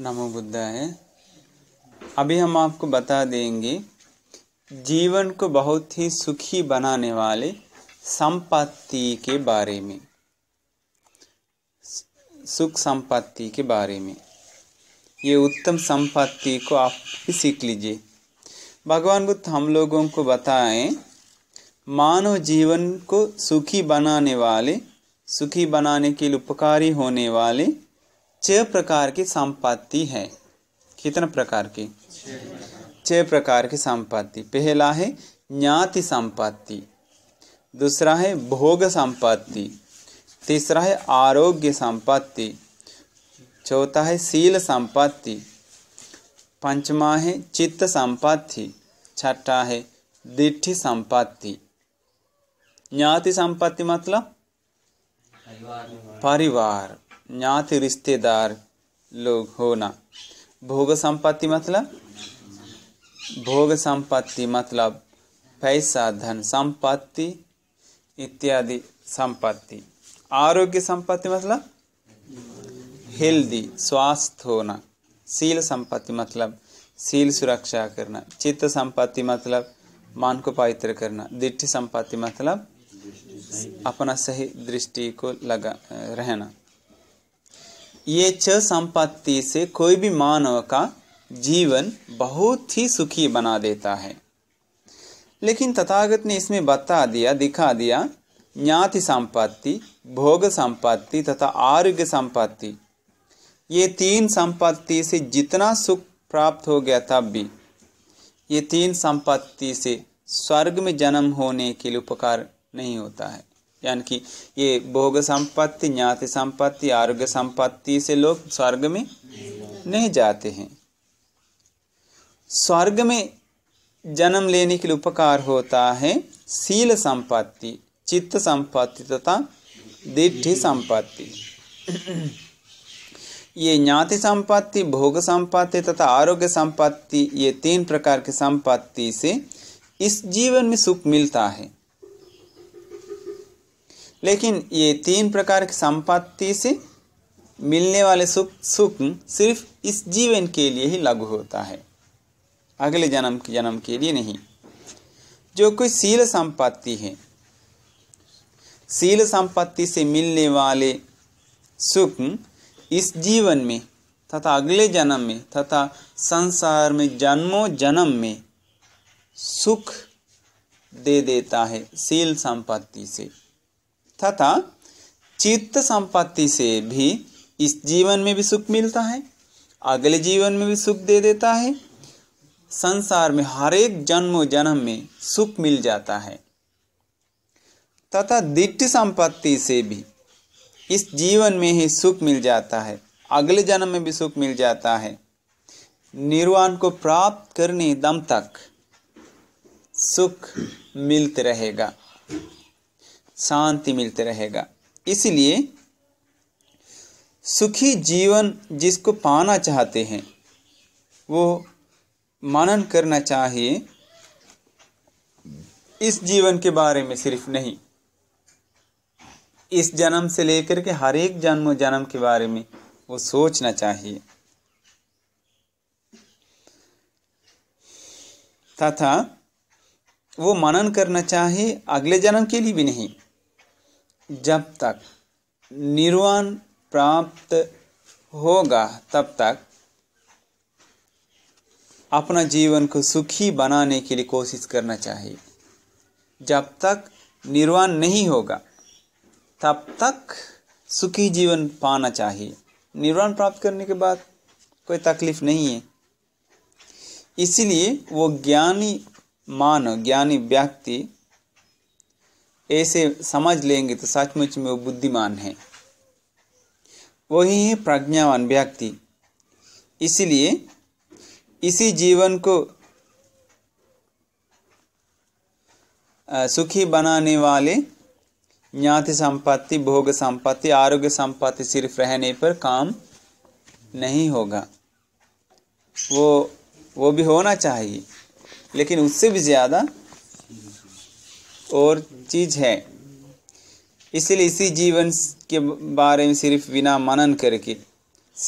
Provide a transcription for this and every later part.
नमो बुद्धाय अभी हम आपको बता देंगे जीवन को बहुत ही सुखी बनाने वाले संपत्ति के बारे में सुख संपत्ति के बारे में ये उत्तम संपत्ति को आप भी सीख लीजिए भगवान बुद्ध हम लोगों को बताएं मानव जीवन को सुखी बनाने वाले सुखी बनाने के लिए उपकारी होने वाले छह प्रकार की संपत्ति है कितने प्रकार की छह प्रकार की संपत्ति पहला है ज्ञाति संपत्ति दूसरा है भोग संपत्ति तीसरा है आरोग्य संपत्ति चौथा है शील संपत्ति पंचमा है चित्त संपत्ति छठा है दिठी संपत्ति ज्ञाति संपत्ति मतलब परिवार ज्ञाति रिश्तेदार लोग होना भोग संपत्ति मतलब भोग संपत्ति मतलब पैसा धन संपत्ति इत्यादि संपत्ति आरोग्य संपत्ति मतलब हेल्दी स्वास्थ्य होना सील संपत्ति मतलब सील सुरक्षा करना चित्त संपत्ति मतलब मन को पवित्र करना दृष्टि संपत्ति मतलब अपना सही दृष्टि को लगा रहना ये छह संपत्ति से कोई भी मानव का जीवन बहुत ही सुखी बना देता है लेकिन तथागत ने इसमें बता दिया दिखा दिया ज्ञाति संपत्ति भोग संपत्ति तथा आरोग्य संपत्ति ये तीन संपत्ति से जितना सुख प्राप्त हो गया तब भी ये तीन संपत्ति से स्वर्ग में जन्म होने के लिए उपकार नहीं होता है यानी कि ये भोग संपत्ति ज्ञाति संपत्ति आरोग्य संपत्ति से लोग स्वर्ग में नहीं जाते हैं स्वर्ग में जन्म लेने के लिए उपकार होता है शील संपत्ति चित्त संपत्ति तथा दिट्ठी संपत्ति ये ज्ञाति संपत्ति भोग संपत्ति तथा आरोग्य संपत्ति ये तीन प्रकार की संपत्ति से इस जीवन में सुख मिलता है लेकिन ये तीन प्रकार की संपत्ति से मिलने वाले सुख सुख सिर्फ इस जीवन के लिए ही लागू होता है अगले जन्म के जन्म के लिए नहीं जो कोई शील संपत्ति है शील संपत्ति से मिलने वाले सुख इस जीवन में तथा अगले जन्म में तथा संसार में जन्मों जन्म में सुख दे देता है शील संपत्ति से तथा चित्त संपत्ति से भी इस जीवन में भी सुख मिलता है अगले जीवन में भी सुख दे देता है संसार में हर एक जन्म जन्म में सुख मिल जाता है तथा दिट्ट संपत्ति से भी इस जीवन में ही सुख मिल जाता है अगले जन्म में भी सुख मिल जाता है निर्वाण को प्राप्त करने दम तक सुख मिलते रहेगा शांति मिलते रहेगा इसलिए सुखी जीवन जिसको पाना चाहते हैं वो मनन करना चाहिए इस जीवन के बारे में सिर्फ नहीं इस जन्म से लेकर के हर एक जन्म जन्म के बारे में वो सोचना चाहिए तथा वो मनन करना चाहिए अगले जन्म के लिए भी नहीं जब तक निर्वाण प्राप्त होगा तब तक अपना जीवन को सुखी बनाने के लिए कोशिश करना चाहिए जब तक निर्वाण नहीं होगा तब तक सुखी जीवन पाना चाहिए निर्वाण प्राप्त करने के बाद कोई तकलीफ नहीं है इसीलिए वो ज्ञानी मानव ज्ञानी व्यक्ति ऐसे समझ लेंगे तो सचमुच में वो बुद्धिमान है वही है प्रज्ञावान व्यक्ति इसलिए इसी जीवन को सुखी बनाने वाले ज्ञाति संपत्ति भोग संपत्ति आरोग्य संपत्ति सिर्फ रहने पर काम नहीं होगा वो वो भी होना चाहिए लेकिन उससे भी ज़्यादा और चीज़ है इसलिए इसी जीवन के बारे में सिर्फ बिना मनन करके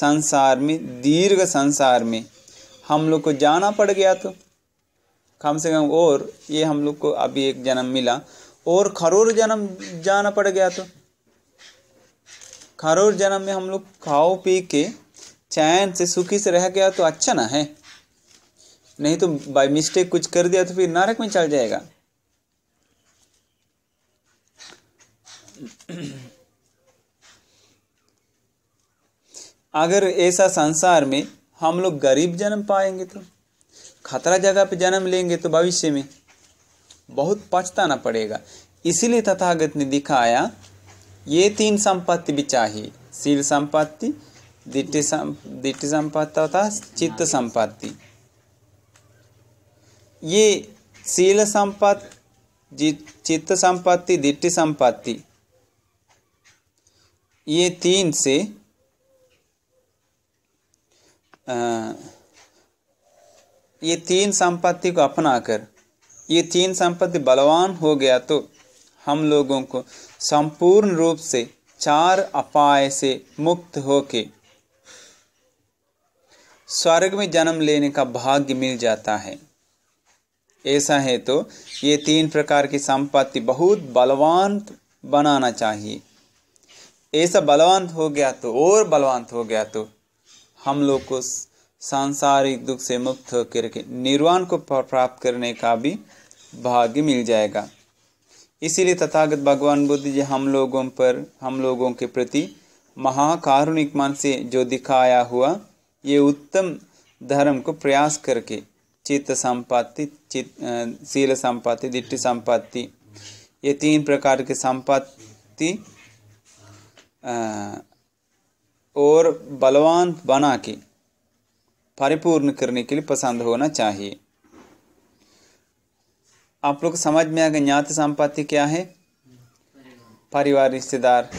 संसार में दीर्घ संसार में हम लोग को जाना पड़ गया तो कम से कम और ये हम लोग को अभी एक जन्म मिला और खरोर जन्म जाना पड़ गया तो खरोर जन्म में हम लोग खाओ पी के चैन से सुखी से रह गया तो अच्छा ना है नहीं तो बाई मिस्टेक कुछ कर दिया तो फिर नरक में चल जाएगा अगर ऐसा संसार में हम लोग गरीब जन्म पाएंगे तो खतरा जगह पे जन्म लेंगे तो भविष्य में बहुत पछताना पड़ेगा इसीलिए तथागत ने दिखाया ये तीन संपत्ति भी चाहिए शील संपत्ति दिट्टी संपत्ति तथा चित्त संपत्ति ये शील संपत्ति चित्त संपत्ति दिट्टी संपत्ति ये तीन से आ, ये तीन संपत्ति को अपनाकर ये तीन संपत्ति बलवान हो गया तो हम लोगों को संपूर्ण रूप से चार अपाय से मुक्त होके स्वर्ग में जन्म लेने का भाग्य मिल जाता है ऐसा है तो ये तीन प्रकार की संपत्ति बहुत बलवान बनाना चाहिए ऐसा बलवंत हो गया तो और बलवंत हो गया तो हम लोग को सांसारिक दुख से मुक्त होकर के निर्वाण को प्राप्त करने का भी भाग्य मिल जाएगा इसीलिए तथागत भगवान बुद्ध जी हम लोगों पर हम लोगों के प्रति महाकारुणिक मन से जो दिखाया हुआ ये उत्तम धर्म को प्रयास करके चित्त संपत्ति चित शील संपत्ति दिट्टी संपत्ति ये तीन प्रकार के संपत्ति और बलवान बना के परिपूर्ण करने के लिए पसंद होना चाहिए आप लोग समझ में आ गए ज्ञात संपत्ति क्या है परिवार रिश्तेदार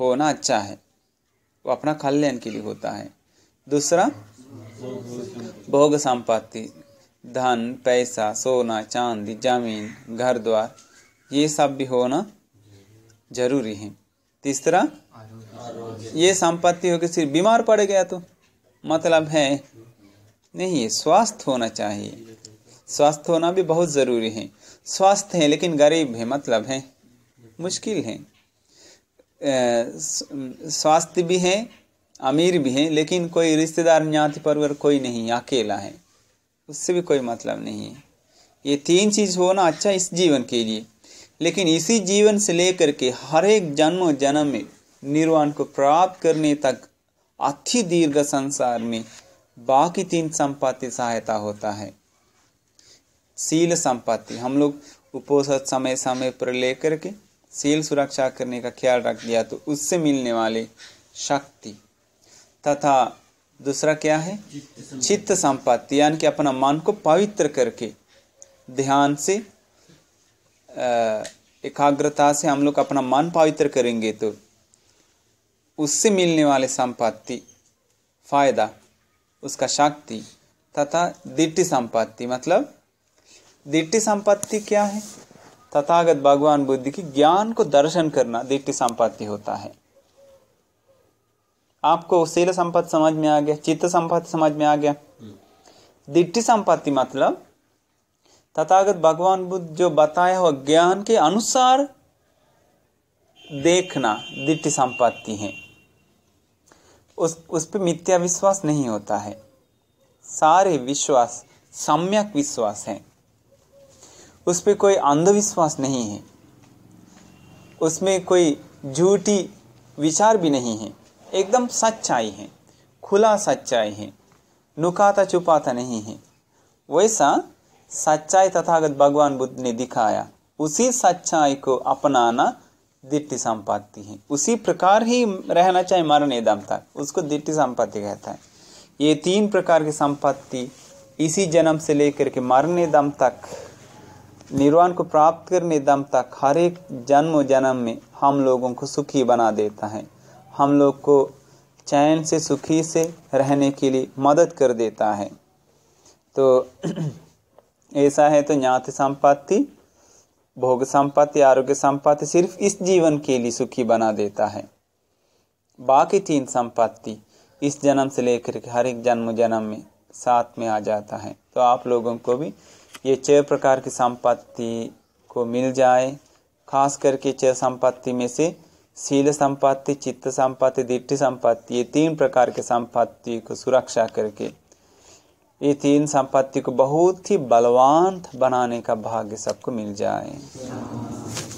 होना अच्छा है वो अपना कल्याण के लिए होता है दूसरा भोग संपत्ति धन पैसा सोना चांदी जमीन घर द्वार ये सब भी होना जरूरी है तीसरा ये संपत्ति कि सिर्फ बीमार पड़ गया तो मतलब है नहीं स्वास्थ्य होना चाहिए स्वास्थ्य होना भी बहुत ज़रूरी है स्वस्थ है लेकिन गरीब है मतलब है मुश्किल है स्वास्थ्य भी है अमीर भी है लेकिन कोई रिश्तेदार ज्ञाति पर कोई नहीं अकेला है उससे भी कोई मतलब नहीं है ये तीन चीज़ होना अच्छा इस जीवन के लिए लेकिन इसी जीवन से लेकर के हर एक जन्म जन्म में निर्वाण को प्राप्त करने तक अति दीर्घ संसार में बाकी तीन संपत्ति सहायता होता है सील संपत्ति हम लोग उपोषण समय समय पर लेकर के सील सुरक्षा करने का ख्याल रख दिया तो उससे मिलने वाले शक्ति तथा दूसरा क्या है चित्त संपत्ति यानी कि अपना मन को पवित्र करके ध्यान से एकाग्रता से हम लोग अपना मन पवित्र करेंगे तो उससे मिलने वाले संपत्ति फायदा उसका शक्ति तथा दिट्टि संपत्ति मतलब दिट्टी संपत्ति क्या है तथागत भगवान बुद्ध की ज्ञान को दर्शन करना दिट्टि संपत्ति होता है आपको शील संपत्ति समझ में आ गया चित्त संपत्ति समझ में आ गया हम्म। दिट्टी संपत्ति मतलब तथागत भगवान बुद्ध जो बताया हुआ ज्ञान के अनुसार देखना दिट्टी संपत्ति है उस उस पर मिथ्या विश्वास नहीं होता है सारे विश्वास सम्यक विश्वास है उस पर कोई अंधविश्वास नहीं है उसमें कोई झूठी विचार भी नहीं है एकदम सच्चाई है खुला सच्चाई है नुकाता छुपाता नहीं है वैसा सच्चाई तथागत भगवान बुद्ध ने दिखाया उसी सच्चाई को अपनाना दिट्टी संपत्ति है उसी प्रकार ही रहना चाहिए मरने दम तक उसको दिट्टी संपत्ति कहता है ये तीन प्रकार की संपत्ति इसी जन्म से लेकर के मरने दम तक निर्वाण को प्राप्त करने दम तक हर एक जन्म जन्म में हम लोगों को सुखी बना देता है हम लोग को चैन से सुखी से रहने के लिए मदद कर देता है तो ऐसा है तो ज्ञात संपत्ति भोग संपत्ति आरोग्य संपत्ति सिर्फ इस जीवन के लिए सुखी बना देता है बाकी तीन संपत्ति इस जन्म से लेकर हर एक जन्म जन्म में साथ में आ जाता है तो आप लोगों को भी ये छह प्रकार की संपत्ति को मिल जाए खास करके छह संपत्ति में से शील संपत्ति चित्त संपत्ति दिट्टी संपत्ति ये तीन प्रकार के संपत्ति को सुरक्षा करके ये तीन संपत्ति को बहुत ही बलवान बनाने का भाग्य सबको मिल जाए